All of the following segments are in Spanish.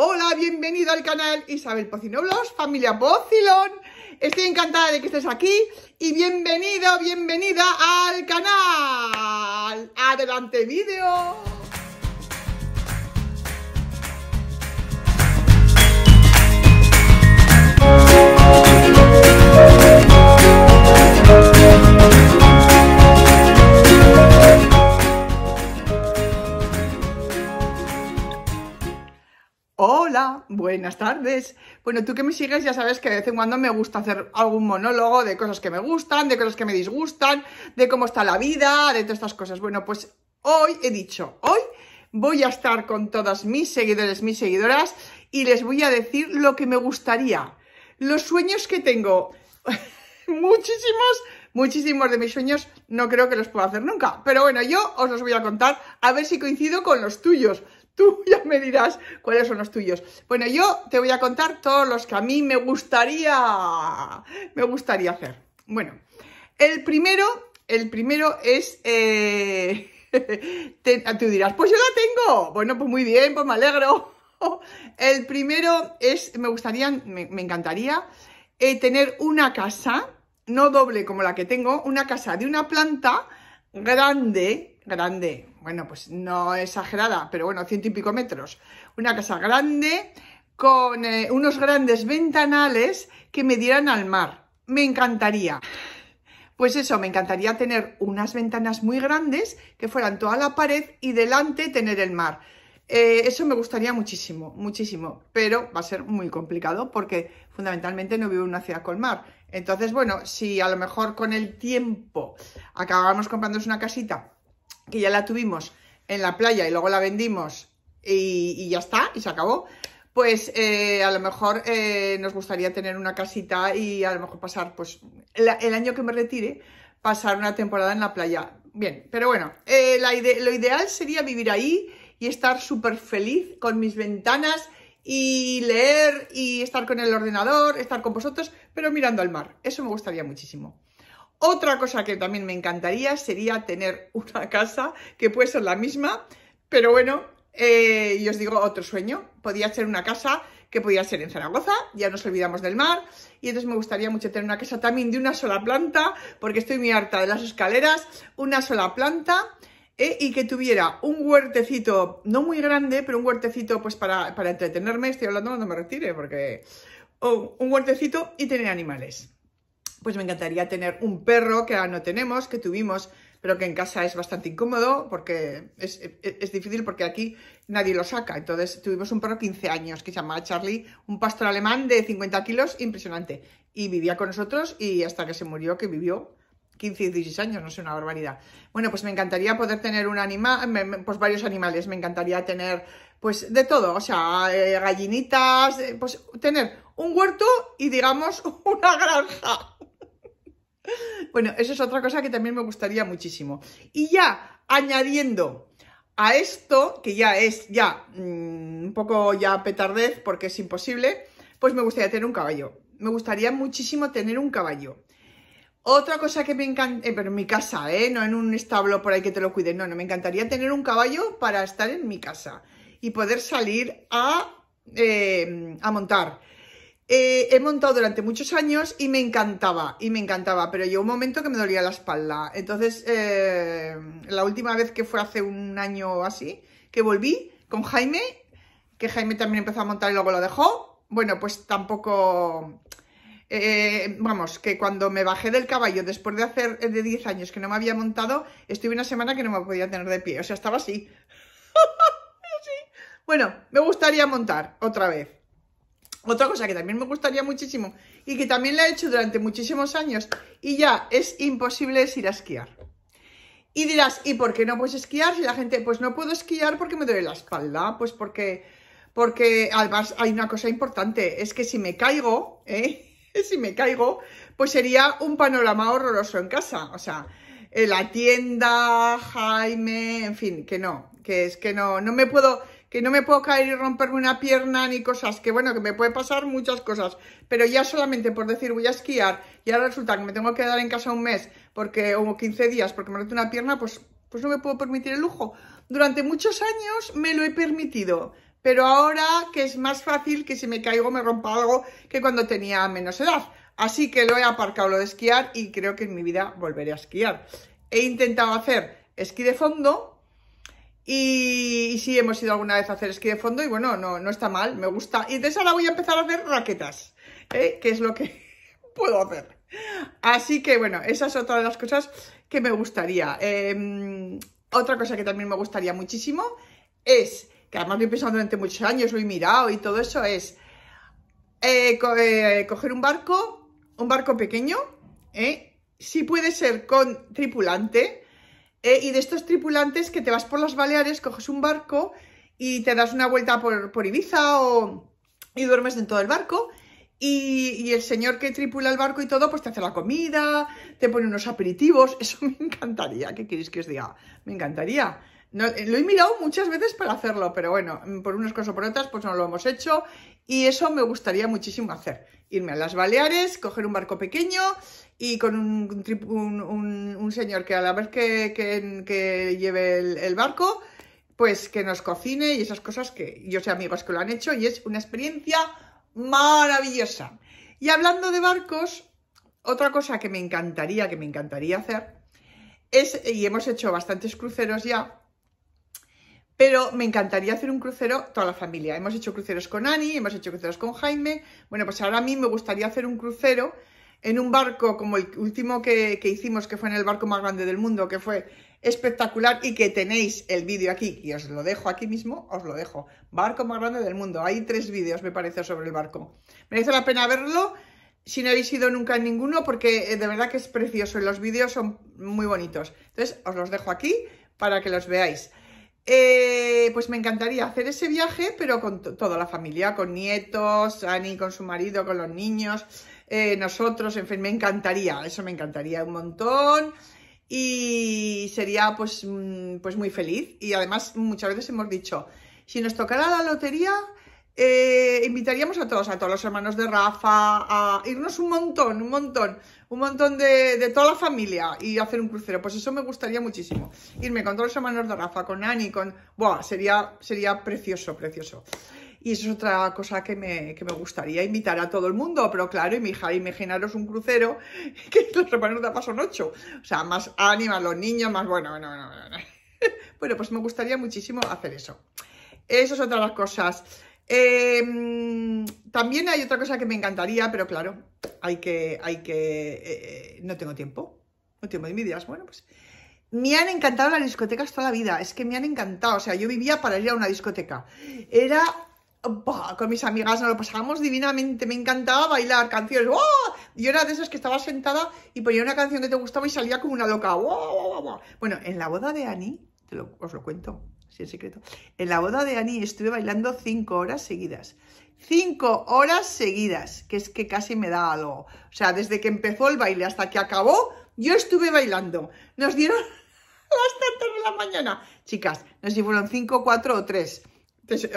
Hola, bienvenido al canal Isabel Pocinoblos, familia Pocilón. Estoy encantada de que estés aquí y bienvenido, bienvenida al canal. Adelante vídeo. Hola, buenas tardes. Bueno, tú que me sigues ya sabes que de vez en cuando me gusta hacer algún monólogo de cosas que me gustan, de cosas que me disgustan, de cómo está la vida, de todas estas cosas. Bueno, pues hoy he dicho, hoy voy a estar con todas mis seguidores, mis seguidoras y les voy a decir lo que me gustaría, los sueños que tengo. muchísimos, muchísimos de mis sueños no creo que los pueda hacer nunca. Pero bueno, yo os los voy a contar a ver si coincido con los tuyos. Tú ya me dirás cuáles son los tuyos. Bueno, yo te voy a contar todos los que a mí me gustaría, me gustaría hacer. Bueno, el primero, el primero es... Eh, tú dirás, pues yo la tengo. Bueno, pues muy bien, pues me alegro. El primero es, me gustaría, me, encantaría eh, tener una casa, no doble como la que tengo, una casa de una planta grande, grande, bueno, pues no exagerada, pero bueno, ciento y pico metros. Una casa grande con eh, unos grandes ventanales que me dieran al mar. Me encantaría. Pues eso, me encantaría tener unas ventanas muy grandes que fueran toda la pared y delante tener el mar. Eh, eso me gustaría muchísimo, muchísimo, pero va a ser muy complicado porque fundamentalmente no vivo en una ciudad con mar. Entonces, bueno, si a lo mejor con el tiempo acabamos comprándonos una casita que ya la tuvimos en la playa y luego la vendimos y, ya está, y se acabó, pues eh, a lo mejor eh, nos gustaría tener una casita y a lo mejor pasar, pues el, año que me retire, pasar una temporada en la playa. Bien, pero bueno, eh, lo ideal sería vivir ahí y estar súper feliz con mis ventanas y leer y estar con el ordenador, estar con vosotros, pero mirando al mar. Eso me gustaría muchísimo. Otra cosa que también me encantaría sería tener una casa que puede ser la misma, pero bueno, yo eh, y os digo otro sueño, podía ser una casa que podía ser en Zaragoza, ya nos olvidamos del mar, y entonces me gustaría mucho tener una casa también de una sola planta, porque estoy muy harta de las escaleras, una sola planta, eh, y que tuviera un huertecito, no muy grande, pero un huertecito pues para, entretenerme, estoy hablando cuando me retire, porque... un huertecito y tener animales pues me encantaría tener un perro que ahora no tenemos, que tuvimos, pero que en casa es bastante incómodo porque es, e, difícil porque aquí nadie lo saca. Entonces tuvimos un perro 15 años que se llamaba Charlie, un pastor alemán de 50 kilos, impresionante. Y vivía con nosotros y hasta que se murió, que vivió 15, 16 años, no sé, una barbaridad. Bueno, pues me encantaría poder tener un animal, pues varios animales, me encantaría tener pues de todo, o sea, eh, gallinitas, eh, pues tener un huerto y digamos una granja. Bueno, eso es otra cosa que también me gustaría muchísimo. Y ya añadiendo a esto, que ya es ya mm, un poco ya petardez porque es imposible, pues me gustaría tener un caballo. Me gustaría muchísimo tener un caballo. Otra cosa que me encanta, eh, pero en mi casa, ¿eh? no en un establo por ahí que te lo cuiden, no, no, me encantaría tener un caballo para estar en mi casa y poder salir a, eh, a montar eh, he montado durante muchos años y me encantaba, y me encantaba, pero llegó un momento que me dolía la espalda. Entonces, eh, la última vez que fue hace un año así, que volví con Jaime, que Jaime también empezó a montar y luego lo dejó, bueno, pues tampoco... Eh, vamos, que cuando me bajé del caballo después de hacer de 10 años que no me había montado, estuve una semana que no me podía tener de pie, o sea, estaba así. Bueno, me gustaría montar otra vez. Otra cosa que también me gustaría muchísimo y que también la he hecho durante muchísimos años y ya es imposible es ir a esquiar. Y dirás, ¿y por qué no puedes esquiar? Si la gente, pues no puedo esquiar porque me duele la espalda, pues porque, porque además hay una cosa importante, es que si me caigo, ¿eh? si me caigo, pues sería un panorama horroroso en casa. O sea, en eh, la tienda, Jaime, en fin, que no, que es que no, no me puedo que no me puedo caer y romperme una pierna ni cosas, que bueno, que me puede pasar muchas cosas, pero ya solamente por decir voy a esquiar y ahora resulta que me tengo que quedar en casa un mes porque, o 15 días porque me roto una pierna, pues, pues no me puedo permitir el lujo. Durante muchos años me lo he permitido, pero ahora que es más fácil que si me caigo me rompa algo que cuando tenía menos edad. Así que lo he aparcado lo de esquiar y creo que en mi vida volveré a esquiar. He intentado hacer esquí de fondo, y, y, sí, hemos ido alguna vez a hacer esquí de fondo y bueno, no, no está mal, me gusta. Y de ahora voy a empezar a hacer raquetas, ¿eh? que es lo que puedo hacer. Así que bueno, esa es otra de las cosas que me gustaría. Em, otra cosa que también me gustaría muchísimo es, que además lo he pensado durante muchos años, lo he mirado y todo eso, es eh, eh, coger un barco, un barco pequeño, ¿eh? si puede ser con tripulante, eh, y de estos tripulantes que te vas por las Baleares, coges un barco y te das una vuelta por, por Ibiza o, y duermes en todo el barco. Y, y, el señor que tripula el barco y todo, pues te hace la comida, te pone unos aperitivos. Eso me encantaría. ¿Qué queréis que os diga? Me encantaría. Eh, lo he mirado muchas veces para hacerlo, pero bueno, mm, por unas cosas o por otras, pues no lo hemos hecho y eso me gustaría muchísimo hacer. Irme a las Baleares, coger un barco pequeño y con un, señor que a la vez que, lleve el, el, barco, pues que nos cocine y esas cosas que yo sé amigos que lo han hecho y es una experiencia maravillosa. Y hablando de barcos, otra cosa que me encantaría, que me encantaría hacer, es, y hemos hecho bastantes cruceros ya, pero me encantaría hacer un crucero toda la familia. Hemos hecho cruceros con Ani, hemos hecho cruceros con Jaime. Bueno, pues ahora a mí me gustaría hacer un crucero en un barco como el último que, hicimos, que fue en el barco más grande del mundo, que fue espectacular y que tenéis el vídeo aquí, y os lo dejo aquí mismo, os lo dejo. Barco más grande del mundo. Hay tres vídeos, me parece, sobre el barco. Merece la pena verlo si no habéis ido nunca en ninguno, porque eh, de verdad que es precioso y los vídeos son muy bonitos. Entonces, os los dejo aquí para que los veáis. Eh, pues me encantaría hacer ese viaje, pero con toda la familia, con nietos, Ani con su marido, con los niños, eh, nosotros, en fin, me encantaría, eso me encantaría un montón y sería pues, mm, pues muy feliz. Y además muchas veces hemos dicho, si nos tocara la lotería, eh, invitaríamos a todos, a todos los hermanos de Rafa, a irnos un montón, un montón, un montón de, toda la familia y hacer un crucero. Pues eso me gustaría muchísimo. Irme con todos los hermanos de Rafa, con Ani, con... Buah, sería, sería precioso, precioso. Y eso es otra cosa que me, gustaría invitar a todo el mundo, pero claro, y mi hija, imaginaros un crucero que los hermanos de Rafa son ocho. O sea, más ánima, los niños, más bueno, bueno, bueno, bueno. pues me gustaría muchísimo hacer eso. Eso es otra de las cosas. Em, también hay otra cosa que me encantaría, pero claro, hay que, hay que, eh, eh, no tengo tiempo, no tengo ni ideas, bueno, pues... Me han encantado las discotecas toda la vida, es que me han encantado, o sea, yo vivía para ir a una discoteca. Era, con mis amigas nos lo pasábamos divinamente, me encantaba bailar canciones, yo era de esas que estaba sentada y ponía una canción que te gustaba y salía como una loca. Bueno, en la boda de Annie, os lo cuento, en secreto. En la boda de Ani estuve bailando cinco horas seguidas. Cinco horas seguidas, que es que casi me da algo. O sea, desde que empezó el baile hasta que acabó, yo estuve bailando. Nos dieron hasta tantas de la mañana. Chicas, no sé si fueron cinco, cuatro o tres.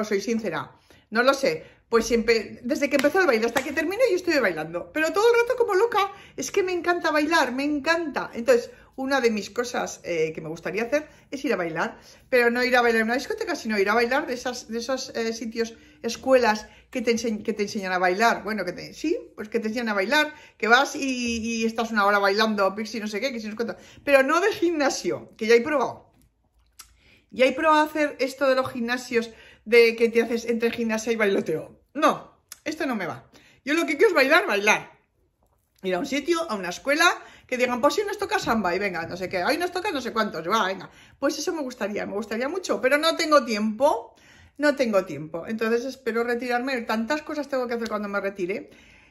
Os soy sincera. No lo sé, pues siempre, desde que empezó el baile hasta que terminó yo estuve bailando, pero todo el rato como loca, es que me encanta bailar, me encanta. Entonces, una de mis cosas eh, que me gustaría hacer es ir a bailar, pero no ir a bailar en una discoteca, sino ir a bailar de, esas, de esos eh, sitios, escuelas que te, enseñan a bailar. Bueno, que te, sí, pues que te enseñan a bailar, que vas y, estás una hora bailando, pixie, no sé qué, que si nos cuenta. Pero no de gimnasio, que ya he probado. Ya he probado hacer esto de los gimnasios, de que te haces entre gimnasia y bailoteo. No, esto no me va. Yo lo que quiero es bailar, bailar. Ir a un sitio, a una escuela, que digan, pues si nos toca samba y venga, no sé qué, hoy nos toca no sé cuántos, va, venga. Pues eso me gustaría, me gustaría mucho, pero no tengo tiempo, no tengo tiempo. Entonces espero retirarme, tantas cosas tengo que hacer cuando me retire,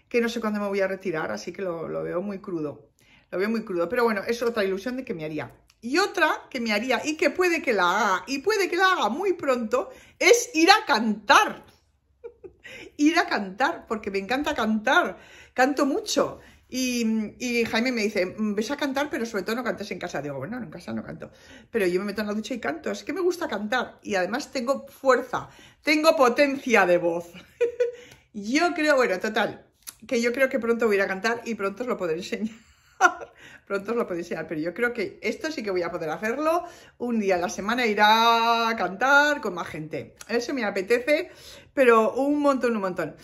que no sé cuándo me voy a retirar, así que lo, lo veo muy crudo, lo veo muy crudo. Pero bueno, es otra ilusión de que me haría. Y otra que me haría y que puede que la haga, y puede que la haga muy pronto, es ir a cantar ir a cantar, porque me encanta cantar, canto mucho. Y, Jaime me dice, mm, ves a cantar, pero sobre todo no cantes en casa. Digo, bueno, en casa no canto. Pero yo me meto en la ducha y canto. Es que me gusta cantar. Y además tengo fuerza, tengo potencia de voz. yo creo, bueno, total, que yo creo que pronto voy a ir a cantar y pronto os lo podré enseñar. pronto os lo podré enseñar, pero yo creo que esto sí que voy a poder hacerlo. Un día a la semana irá a cantar con más gente. Eso me apetece, pero un montón, un montón.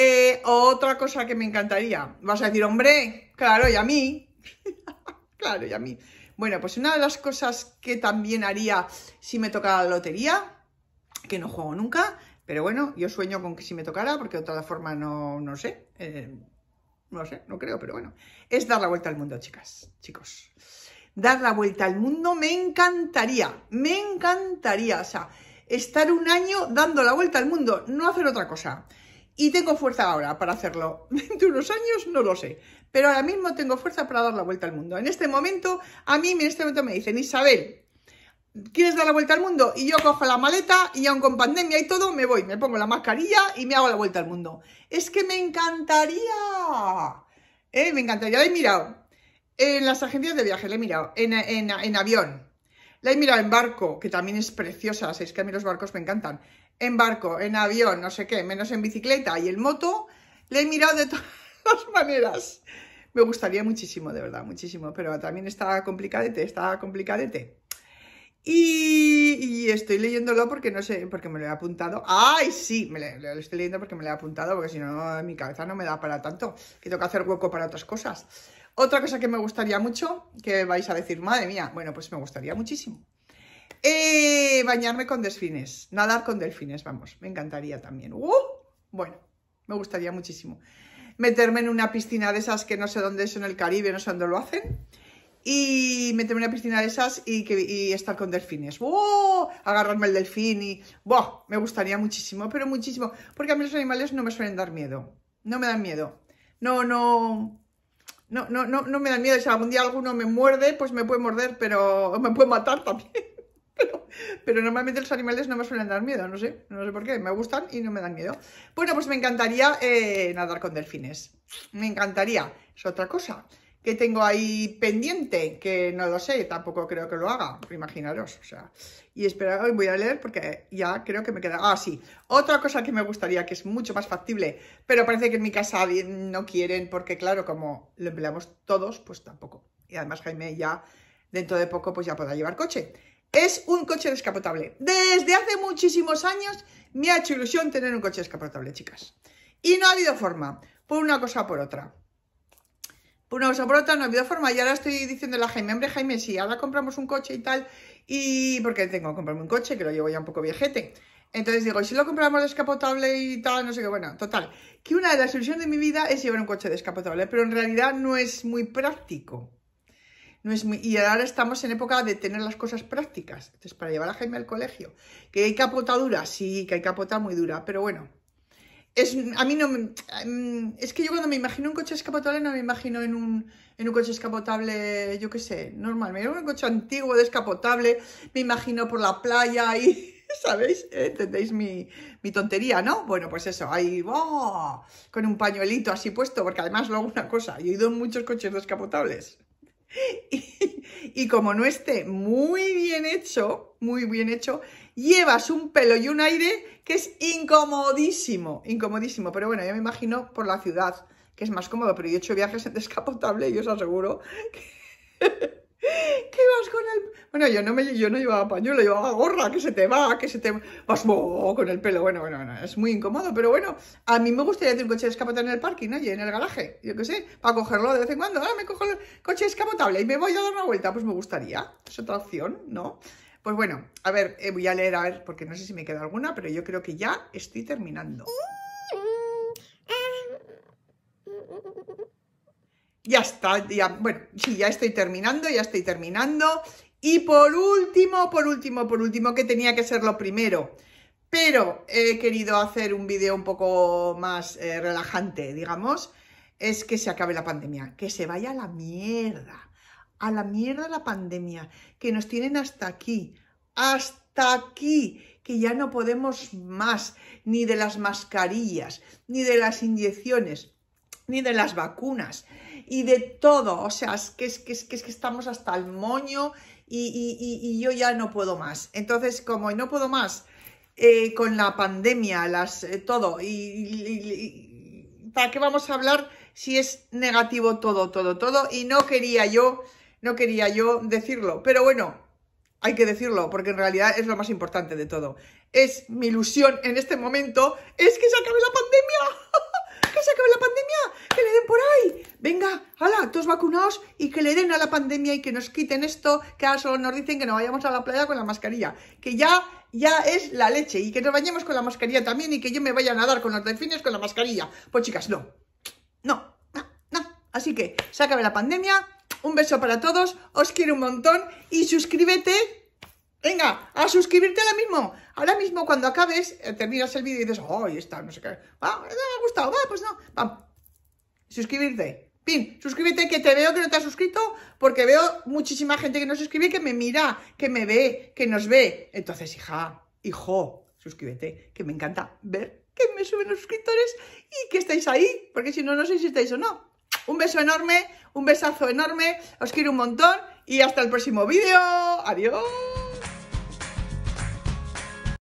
Eh, otra cosa que me encantaría. Vas a decir, hombre, claro, y a mí. claro, y a mí. Bueno, pues una de las cosas que también haría si me tocara la lotería, que no juego nunca, pero bueno, yo sueño con que si me tocara, porque de otra forma no, no sé. Eh, no sé, no creo, pero bueno. Es dar la vuelta al mundo, chicas, chicos. Dar la vuelta al mundo me encantaría, me encantaría. O sea, estar un año dando la vuelta al mundo, no hacer otra cosa. Y tengo fuerza ahora para hacerlo. 21 unos años no lo sé, pero ahora mismo tengo fuerza para dar la vuelta al mundo. En este momento, a mí en este momento me dicen, Isabel, ¿quieres dar la vuelta al mundo? Y yo cojo la maleta y aun con pandemia y todo, me voy, me pongo la mascarilla y me hago la vuelta al mundo. Es que me encantaría, eh, me encantaría, la he mirado. En las agencias de viaje, le he mirado, en, en, en avión, la he mirado en barco, que también es preciosa, es que a mí los barcos me encantan. En barco, en avión, no sé qué, menos en bicicleta y en moto. La he mirado de todas maneras. Me gustaría muchísimo, de verdad, muchísimo, pero también está complicadete, está complicadete. Y, y, estoy leyéndolo porque no sé, porque me lo he apuntado. ¡Ay, sí! Me lo, lo estoy leyendo porque me lo he apuntado, porque si no, mi cabeza no me da para tanto, que tengo que hacer hueco para otras cosas. Otra cosa que me gustaría mucho, que vais a decir, madre mía, bueno, pues me gustaría muchísimo. Eh, bañarme con delfines, nadar con delfines, vamos, me encantaría también. Uh, bueno, me gustaría muchísimo. Meterme en una piscina de esas que no sé dónde es en el Caribe, no sé dónde lo hacen. Y meterme en una piscina de esas y, que, y estar con delfines. ¡Uh! agarrarme el delfín y... Buah, me gustaría muchísimo, pero muchísimo. Porque a mí los animales no me suelen dar miedo. No me dan miedo. No, no... No, no, no, no me dan miedo. Si algún día alguno me muerde, pues me puede morder, pero me puede matar también. Pero, normalmente los animales no me suelen dar miedo, no sé, no sé por qué, me gustan y no me dan miedo. Bueno, pues me encantaría eh, nadar con delfines, me encantaría, es otra cosa que tengo ahí pendiente, que no lo sé, tampoco creo que lo haga, imaginaros, o sea. Y espera, voy a leer porque ya creo que me queda... Ah, sí, otra cosa que me gustaría, que es mucho más factible, pero parece que en mi casa no quieren, porque claro, como lo empleamos todos, pues tampoco. Y además Jaime ya, dentro de poco, pues ya podrá llevar coche. Es un coche descapotable. Desde hace muchísimos años me ha hecho ilusión tener un coche descapotable, chicas. Y no ha habido forma, por una cosa o por otra. Pues no, brota no habido forma. Ya ahora estoy diciendo a la Jaime, hombre, Jaime, si ahora compramos un coche y tal, y porque tengo que comprarme un coche, que lo llevo ya un poco viejete. Entonces digo, si lo compramos descapotable y tal, no sé qué, bueno, total. Que una de las ilusiones de mi vida es llevar un coche descapotable, pero en realidad no es muy práctico. No es muy, y ahora estamos en época de tener las cosas prácticas. Entonces, para llevar a Jaime al colegio, que hay capota dura, sí, que hay capota muy dura, pero bueno, es, a mí no mm, es que yo cuando me imagino un coche escapotable no me imagino en un, coche escapotable, yo qué sé, normal, me imagino un coche antiguo, descapotable, me imagino por la playa y, ¿sabéis? ¿Entendéis mi, tontería, no? Bueno, pues eso, ahí, ¡oh! con un pañuelito así puesto, porque además lo hago una cosa, yo he ido en muchos coches descapotables. Y, y como no esté muy bien hecho, muy bien hecho, llevas un pelo y un aire que es incomodísimo, incomodísimo. Pero bueno, yo me imagino por la ciudad, que es más cómodo, pero yo he hecho viajes en descapotable y os aseguro que... vas con el...? Bueno, yo no, me, yo no llevaba pañuelo, llevaba gorra, que se te va, que se te... Vas con el pelo, bueno, bueno, bueno, es muy incómodo, pero bueno, a mí me gustaría tener un coche descapotable en el parking, oye, en el garaje, yo qué sé, para cogerlo de vez en cuando, ah, me cojo el coche descapotable y me voy a dar una vuelta, pues me gustaría, es otra opción, ¿no? Pues bueno, a ver, eh, voy a leer, a ver, porque no sé si me queda alguna, pero yo creo que ya estoy terminando. Ya está, ya, bueno, sí, ya estoy terminando, ya estoy terminando. Y por último, por último, por último, que tenía que ser lo primero. Pero he querido hacer un vídeo un poco más eh, relajante, digamos. Es que se acabe la pandemia, que se vaya la mierda a la mierda la pandemia, que nos tienen hasta aquí, hasta aquí, que ya no podemos más, ni de las mascarillas, ni de las inyecciones, ni de las vacunas, y de todo. O sea, es que, es que, estamos hasta el moño y, yo ya no puedo más. Entonces, como no puedo más eh, con la pandemia, las, eh, todo, y, ¿para qué vamos a hablar si es negativo todo, todo, todo? Y no quería yo no quería yo decirlo, pero bueno, hay que decirlo, porque en realidad es lo más importante de todo. Es mi ilusión en este momento, es que se acabe la pandemia, que se acabe la pandemia, que le den por ahí. Venga, hala, todos vacunados y que le den a la pandemia y que nos quiten esto, que ahora solo nos dicen que nos vayamos a la playa con la mascarilla, que ya, ya es la leche y que nos vayamos con la mascarilla también y que yo me vaya a nadar con los delfines con la mascarilla. Pues chicas, no, no, no, no. Así que se acabe la pandemia, un beso para todos, os quiero un montón y suscríbete. Venga, a suscribirte ahora mismo. Ahora mismo cuando acabes, eh, terminas el vídeo y dices, ¡ay, está! No sé qué. Ah, me ha gustado, va, pues no. Suscribirte. Pin, suscríbete que te veo que no te has suscrito porque veo muchísima gente que no se suscribe, que me mira, que me ve, que nos ve. Entonces, hija, hijo, suscríbete, que me encanta ver que me suben los suscriptores y que estáis ahí, porque si no, no sé si estáis o no. Un beso enorme un besazo enorme, os quiero un montón y hasta el próximo vídeo. Adiós.